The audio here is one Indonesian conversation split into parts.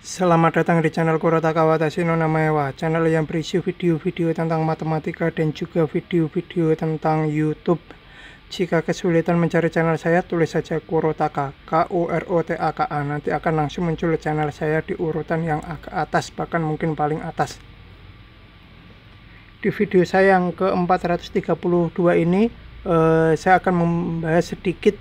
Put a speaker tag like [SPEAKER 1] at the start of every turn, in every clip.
[SPEAKER 1] Selamat datang di channel Kurotaka Kawatashi no Namaewa, channel yang berisi video-video tentang matematika dan juga video-video tentang YouTube. Jika kesulitan mencari channel saya, tulis saja Kurotaka, K-U-R-O-T-A-K-A. Nanti akan langsung muncul channel saya di urutan yang agak atas, bahkan mungkin paling atas. Di video saya yang ke-432 ini, eh, saya akan membahas sedikit,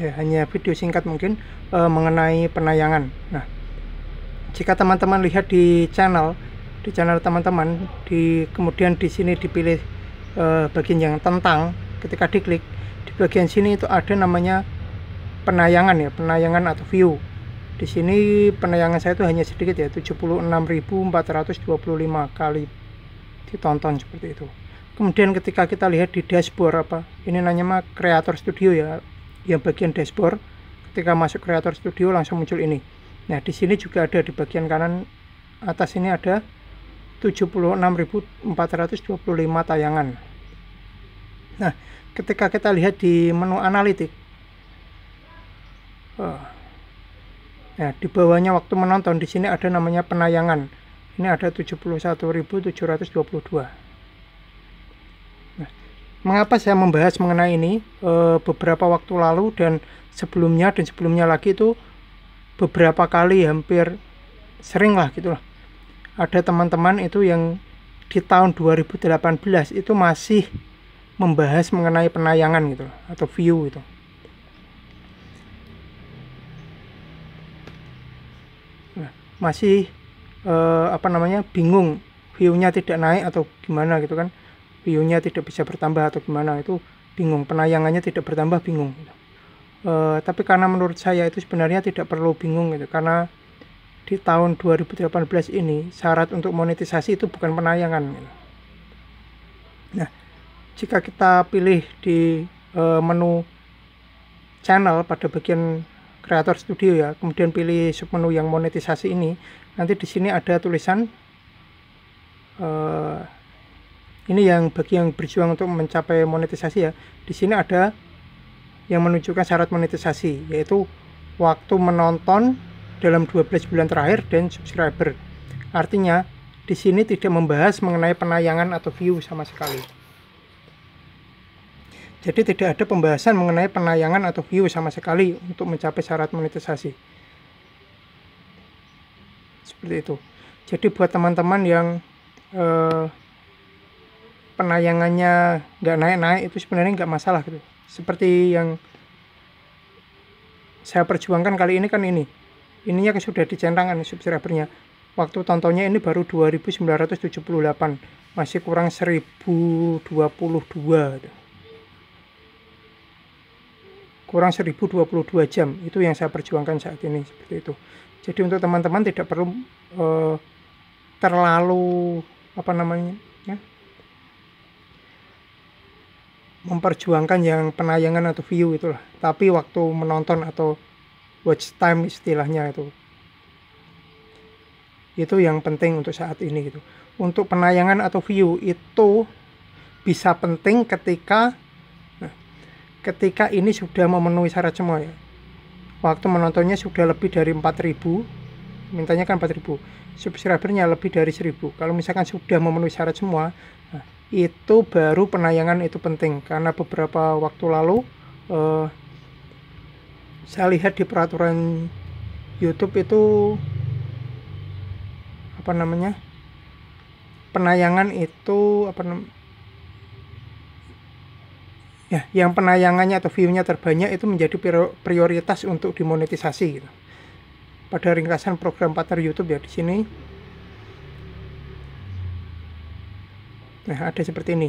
[SPEAKER 1] ya, hanya video singkat mungkin, eh, mengenai penayangan. Nah, jika teman-teman lihat di channel di channel teman-teman di kemudian di sini dipilih e, bagian yang tentang ketika diklik di bagian sini itu ada namanya penayangan ya penayangan atau view di sini penayangan saya itu hanya sedikit ya 76.425 kali ditonton seperti itu kemudian ketika kita lihat di dashboard apa ini namanya creator studio ya yang bagian dashboard ketika masuk creator studio langsung muncul ini Nah, di sini juga ada di bagian kanan atas ini ada 76.425 tayangan. Nah, ketika kita lihat di menu analitik, eh, nah di bawahnya waktu menonton di sini ada namanya penayangan. Ini ada 71.722. Nah, mengapa saya membahas mengenai ini eh, beberapa waktu lalu dan sebelumnya dan sebelumnya lagi itu beberapa kali hampir sering lah gitu gitulah ada teman-teman itu yang di tahun 2018 itu masih membahas mengenai penayangan gitu atau view itu nah, masih eh, apa namanya bingung view-nya tidak naik atau gimana gitu kan view-nya tidak bisa bertambah atau gimana itu bingung penayangannya tidak bertambah bingung gitu. Uh, tapi karena menurut saya itu sebenarnya tidak perlu bingung gitu karena di tahun 2018 ini syarat untuk monetisasi itu bukan penayangan gitu. nah jika kita pilih di uh, menu channel pada bagian creator studio ya kemudian pilih submenu yang monetisasi ini nanti di sini ada tulisan uh, ini yang bagi yang berjuang untuk mencapai monetisasi ya di sini ada yang menunjukkan syarat monetisasi yaitu waktu menonton dalam 12 bulan terakhir dan subscriber. Artinya, di sini tidak membahas mengenai penayangan atau view sama sekali. Jadi tidak ada pembahasan mengenai penayangan atau view sama sekali untuk mencapai syarat monetisasi. Seperti itu. Jadi buat teman-teman yang eh, penayangannya nggak naik-naik itu sebenarnya nggak masalah gitu seperti yang saya perjuangkan kali ini kan ini ininya kan sudah dicentangkan subscribernya waktu tontonnya ini baru 2978 masih kurang 1022 gitu. kurang 1022 jam itu yang saya perjuangkan saat ini seperti itu jadi untuk teman-teman tidak perlu uh, terlalu apa namanya ya memperjuangkan yang penayangan atau view itulah tapi waktu menonton atau watch time istilahnya itu itu yang penting untuk saat ini gitu untuk penayangan atau view itu bisa penting ketika nah, ketika ini sudah memenuhi syarat semua ya waktu menontonnya sudah lebih dari 4000 mintanya kan 4000 subscribernya lebih dari 1000 kalau misalkan sudah memenuhi syarat semua nah, itu baru penayangan itu penting karena beberapa waktu lalu uh, saya lihat di peraturan YouTube itu apa namanya penayangan itu apa namanya ya yang penayangannya atau viewnya terbanyak itu menjadi prioritas untuk dimonetisasi gitu. Pada ringkasan program partner YouTube ya di sini Nah, ada seperti ini.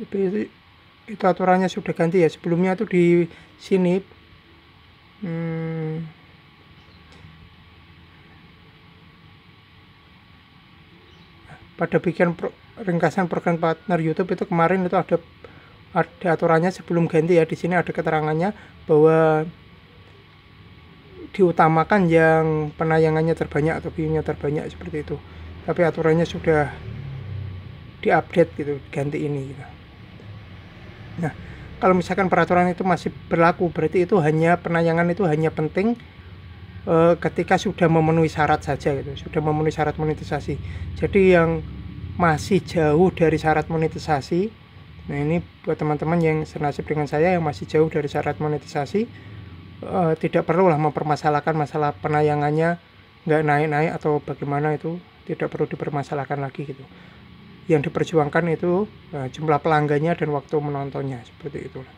[SPEAKER 1] Itu, itu aturannya sudah ganti ya. Sebelumnya itu di sini hmm, pada bikin pro, ringkasan program partner YouTube itu kemarin itu ada ada aturannya sebelum ganti ya di sini ada keterangannya bahwa diutamakan yang penayangannya terbanyak atau view-nya terbanyak seperti itu tapi aturannya sudah diupdate gitu ganti ini gitu. nah kalau misalkan peraturan itu masih berlaku berarti itu hanya penayangan itu hanya penting e, ketika sudah memenuhi syarat saja gitu sudah memenuhi syarat monetisasi jadi yang masih jauh dari syarat monetisasi Nah ini buat teman-teman yang senasib dengan saya yang masih jauh dari syarat monetisasi tidak eh, tidak perlulah mempermasalahkan masalah penayangannya nggak naik-naik atau bagaimana itu tidak perlu dipermasalahkan lagi gitu. Yang diperjuangkan itu e, jumlah pelanggannya dan waktu menontonnya seperti itulah.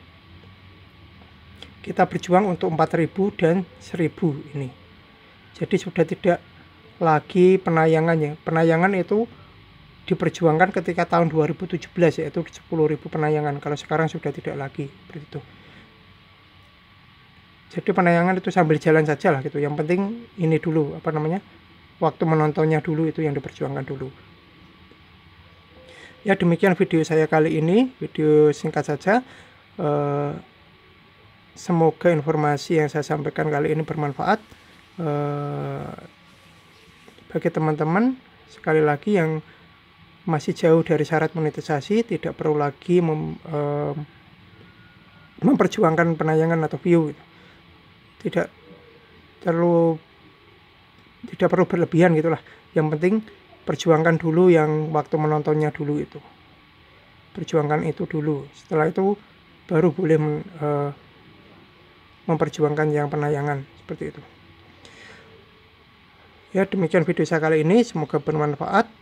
[SPEAKER 1] Kita berjuang untuk 4000 dan 1000 ini. Jadi sudah tidak lagi penayangannya. Penayangan itu diperjuangkan ketika tahun 2017 yaitu 10.000 penayangan kalau sekarang sudah tidak lagi seperti itu jadi penayangan itu sambil jalan saja lah gitu yang penting ini dulu apa namanya waktu menontonnya dulu itu yang diperjuangkan dulu ya demikian video saya kali ini video singkat saja eh, semoga informasi yang saya sampaikan kali ini bermanfaat eh, bagi teman-teman sekali lagi yang masih jauh dari syarat monetisasi, tidak perlu lagi mem, e, memperjuangkan penayangan atau view. Gitu. Tidak perlu tidak perlu berlebihan gitulah. Yang penting perjuangkan dulu yang waktu menontonnya dulu itu. Perjuangkan itu dulu. Setelah itu baru boleh e, memperjuangkan yang penayangan seperti itu. Ya, demikian video saya kali ini. Semoga bermanfaat